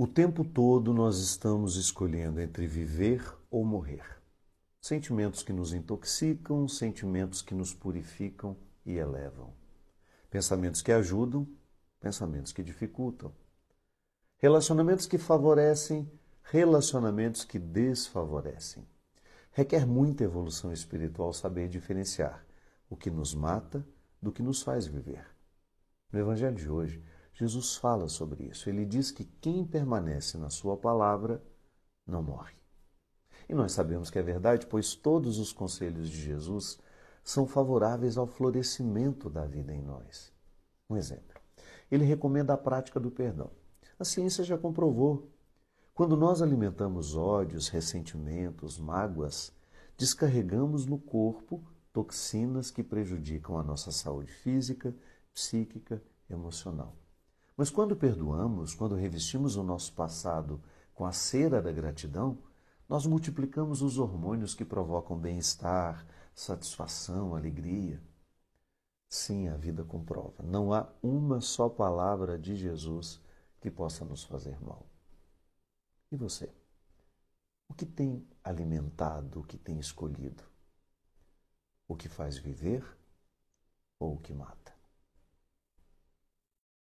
O tempo todo nós estamos escolhendo entre viver ou morrer. Sentimentos que nos intoxicam, sentimentos que nos purificam e elevam. Pensamentos que ajudam, pensamentos que dificultam. Relacionamentos que favorecem, relacionamentos que desfavorecem. Requer muita evolução espiritual saber diferenciar o que nos mata do que nos faz viver. No Evangelho de hoje, Jesus fala sobre isso. Ele diz que quem permanece na Sua palavra não morre. E nós sabemos que é verdade, pois todos os conselhos de Jesus são favoráveis ao florescimento da vida em nós. Um exemplo: ele recomenda a prática do perdão. A ciência já comprovou. Quando nós alimentamos ódios, ressentimentos, mágoas, descarregamos no corpo toxinas que prejudicam a nossa saúde física, psíquica, emocional. Mas quando perdoamos, quando revestimos o nosso passado com a cera da gratidão, nós multiplicamos os hormônios que provocam bem-estar, satisfação, alegria. Sim, a vida comprova. Não há uma só palavra de Jesus que possa nos fazer mal. E você? O que tem alimentado, o que tem escolhido? O que faz viver ou o que mata?